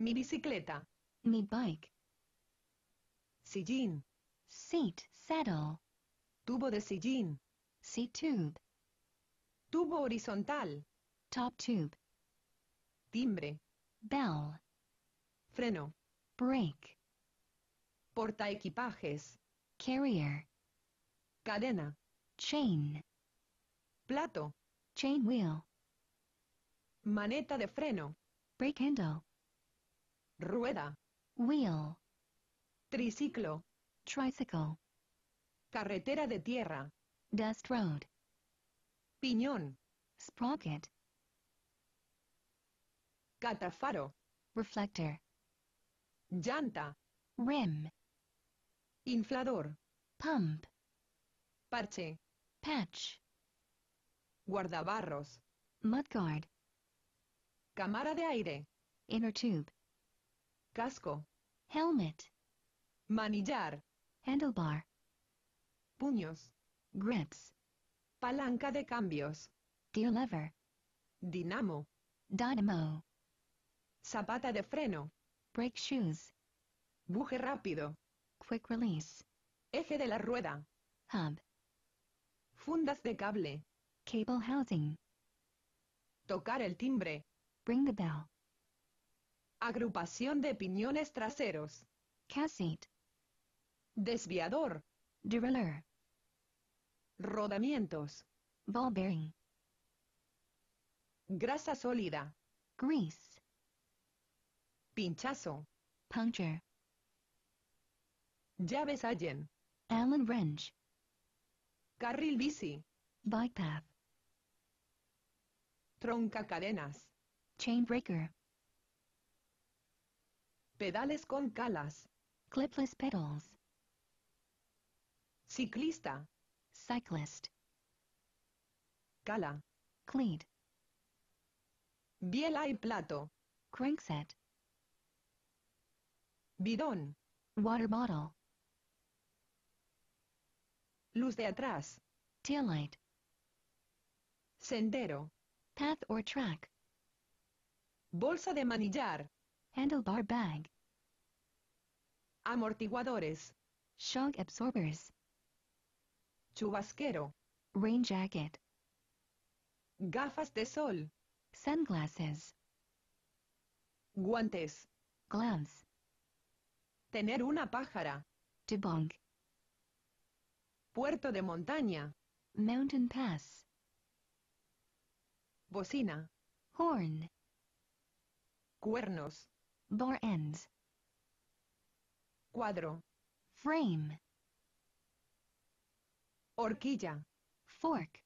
Mi bicicleta. Mi bike. Sillín. Seat, saddle. Tubo de sillín. Seat tube. Tubo horizontal. Top tube. Timbre. Bell. Freno. Brake. Porta equipajes. Carrier. Cadena. Chain. Plato. Chain wheel. Maneta de freno. Brake handle rueda, wheel, triciclo, tricycle, carretera de tierra, dust road, piñón, sprocket, catafaro, reflector, llanta, rim, inflador, pump, parche, patch, guardabarros, mudguard, cámara de aire, inner tube, Casco. Helmet. Manillar. Handlebar. Puños. Grips. Palanca de cambios. Gear lever. Dinamo. Dynamo. Zapata de freno. Brake shoes. Buje rápido. Quick release. Eje de la rueda. Hub. Fundas de cable. Cable housing. Tocar el timbre. Ring the bell. Agrupación de piñones traseros. Cassette. Desviador. Derailleur. Rodamientos. Ball bearing. Grasa sólida. Grease. Pinchazo. Puncture. Llaves Allen. Allen wrench. Carril bici. Bike path. Tronca cadenas. Chain breaker. Pedales con calas. Clipless pedals. Ciclista. Cyclist. Cala. Cleat. Biela y plato. Crankset. Bidón. Water bottle. Luz de atrás. light. Sendero. Path or track. Bolsa de manillar. Handlebar bag. Amortiguadores. Shock absorbers. Chubasquero. Rain jacket. Gafas de sol. Sunglasses. Guantes. Gloves. Tener una pájara. Debunk. Puerto de montaña. Mountain pass. Bocina. Horn. Cuernos. Bar ends. Cuadro. Frame. Horquilla. Fork.